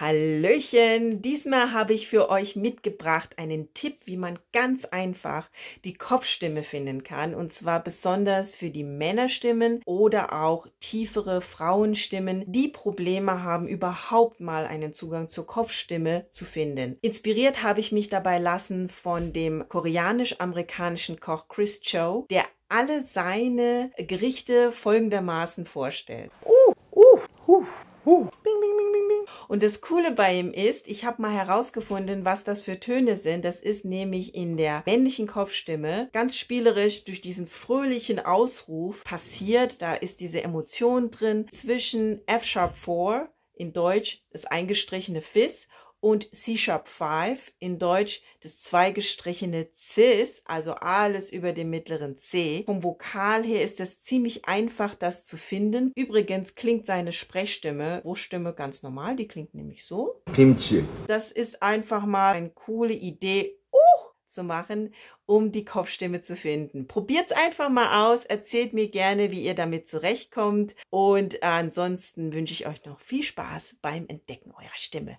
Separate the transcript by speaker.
Speaker 1: Hallöchen! Diesmal habe ich für euch mitgebracht einen Tipp, wie man ganz einfach die Kopfstimme finden kann. Und zwar besonders für die Männerstimmen oder auch tiefere Frauenstimmen, die Probleme haben, überhaupt mal einen Zugang zur Kopfstimme zu finden. Inspiriert habe ich mich dabei lassen von dem koreanisch-amerikanischen Koch Chris Cho, der alle seine Gerichte folgendermaßen vorstellt. Uh, uh, uh, uh. Und das Coole bei ihm ist, ich habe mal herausgefunden, was das für Töne sind. Das ist nämlich in der männlichen Kopfstimme ganz spielerisch durch diesen fröhlichen Ausruf passiert. Da ist diese Emotion drin zwischen F-Sharp 4 in Deutsch das eingestrichene Fis und C Sharp 5, in Deutsch das zweigestrichene Cis, also alles über dem mittleren C. Vom Vokal her ist es ziemlich einfach, das zu finden. Übrigens klingt seine Sprechstimme, Bruchstimme ganz normal, die klingt nämlich so. Kimchi. Das ist einfach mal eine coole Idee, uh, zu machen, um die Kopfstimme zu finden. Probiert es einfach mal aus, erzählt mir gerne, wie ihr damit zurechtkommt und ansonsten wünsche ich euch noch viel Spaß beim Entdecken eurer Stimme.